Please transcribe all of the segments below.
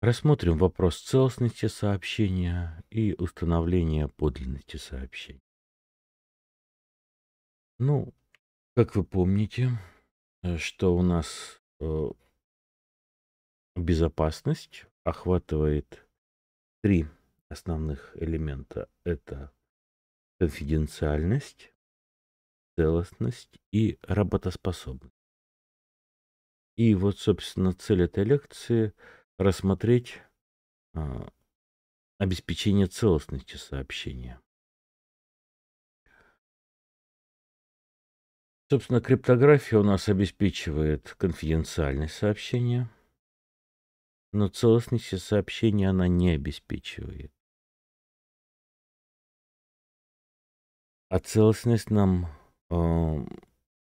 Рассмотрим вопрос целостности сообщения и установления подлинности сообщения. Ну, как вы помните, э, что у нас э, безопасность охватывает три основных элемента. Это конфиденциальность, целостность и работоспособность. И вот, собственно, цель этой лекции – рассмотреть а, обеспечение целостности сообщения. Собственно, криптография у нас обеспечивает конфиденциальность сообщения, но целостности сообщения она не обеспечивает. А целостность нам э,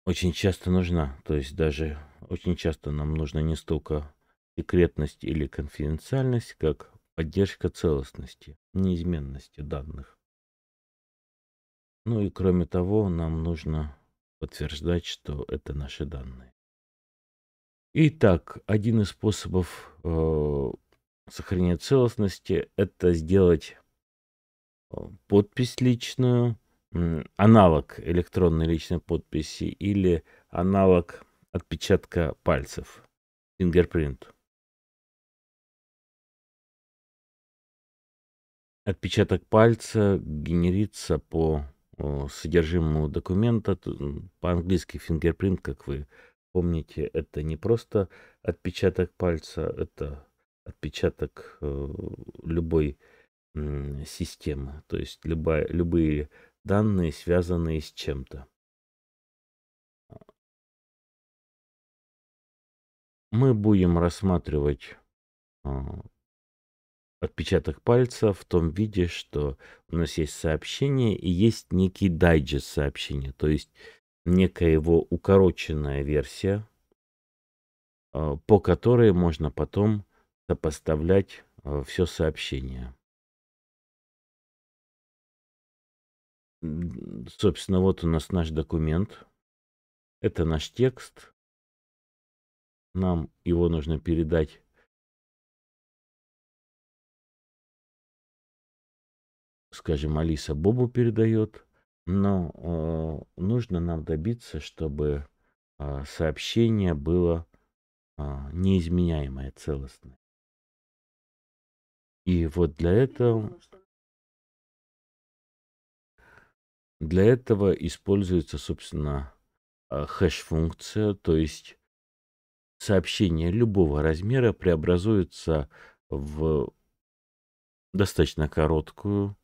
очень часто нужна. То есть даже очень часто нам нужна не столько секретность или конфиденциальность, как поддержка целостности, неизменности данных. Ну и кроме того, нам нужно подтверждать, что это наши данные. Итак, один из способов э, сохранения целостности – это сделать э, подпись личную – аналог электронной личной подписи или аналог отпечатка пальцев, фингерпринт. Отпечаток пальца генерится по содержимому документа, по-английски фингерпринт, как вы помните, это не просто отпечаток пальца, это отпечаток э, любой системы, то есть любая, любые данные, связанные с чем-то. Мы будем рассматривать а, отпечаток пальца в том виде, что у нас есть сообщение и есть некий дайджест сообщения, то есть некая его укороченная версия, а, по которой можно потом сопоставлять а, все сообщение. Собственно, вот у нас наш документ. Это наш текст. Нам его нужно передать скажем, Алиса Бобу передает, но э, нужно нам добиться, чтобы э, сообщение было э, неизменяемое, целостное. И вот для этого... Для этого используется, собственно, э, хэш-функция, то есть сообщение любого размера преобразуется в достаточно короткую,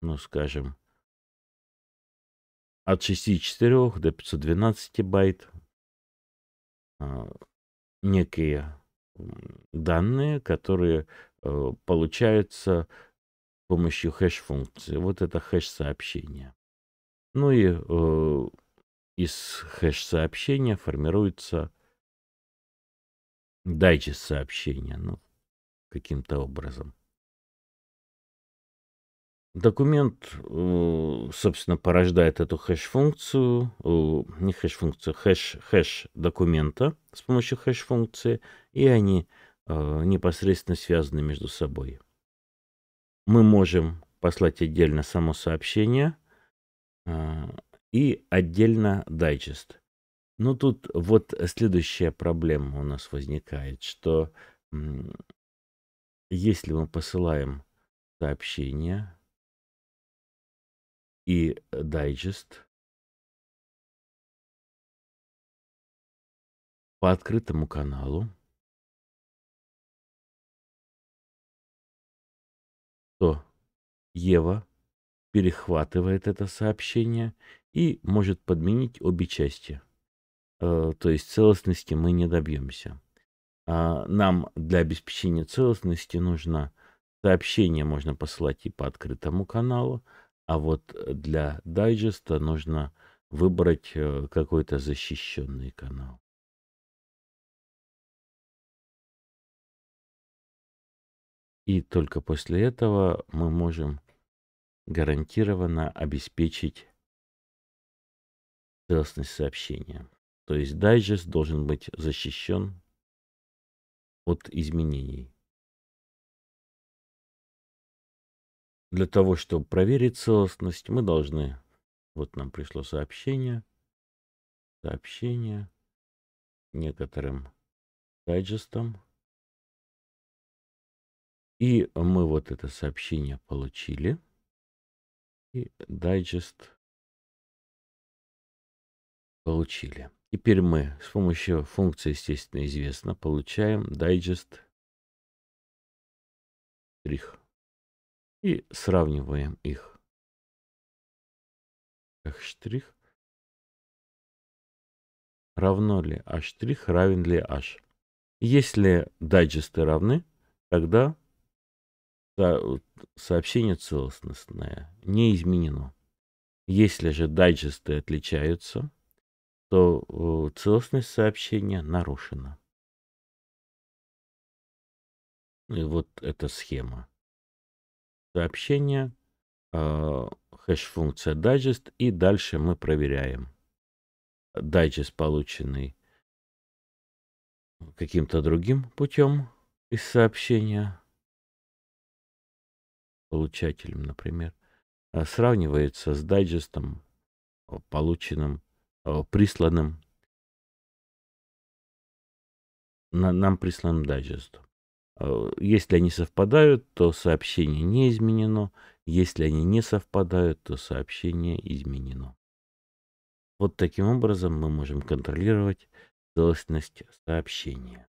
ну, скажем, от 64 до 512 байт э, некие данные, которые э, получаются помощью хэш-функции. Вот это хэш-сообщение. Ну и э, из хэш-сообщения формируется дайджест сообщения, ну, каким-то образом. Документ, э, собственно, порождает эту хэш-функцию, э, не хэш-функцию, хэш, хэш документа с помощью хэш-функции, и они э, непосредственно связаны между собой мы можем послать отдельно само сообщение э, и отдельно дайджест. Но ну, тут вот следующая проблема у нас возникает, что если мы посылаем сообщение и дайджест по открытому каналу, что Ева перехватывает это сообщение и может подменить обе части. Э, то есть целостности мы не добьемся. А нам для обеспечения целостности нужно сообщение можно посылать и по открытому каналу, а вот для дайджеста нужно выбрать э, какой-то защищенный канал. И только после этого мы можем гарантированно обеспечить целостность сообщения. То есть дайджест должен быть защищен от изменений. Для того, чтобы проверить целостность, мы должны... Вот нам пришло сообщение. Сообщение некоторым дайджестом. И мы вот это сообщение получили. И дайджест получили. Теперь мы с помощью функции, естественно, известно, получаем дайджест штрих. И сравниваем их. Как штрих. Равно ли h' штрих равен ли h. Если дайджесты равны, тогда сообщение целостностное не изменено. Если же дайджесты отличаются, то целостность сообщения нарушена. И вот эта схема. Сообщение, а, хэш-функция дайджест и дальше мы проверяем. Дайджест, полученный каким-то другим путем из сообщения, получателем, например, а, сравнивается с дайджестом, а, полученным, а, присланным, нам присланным дайджестом. Если они совпадают, то сообщение не изменено. Если они не совпадают, то сообщение изменено. Вот таким образом мы можем контролировать целостность сообщения.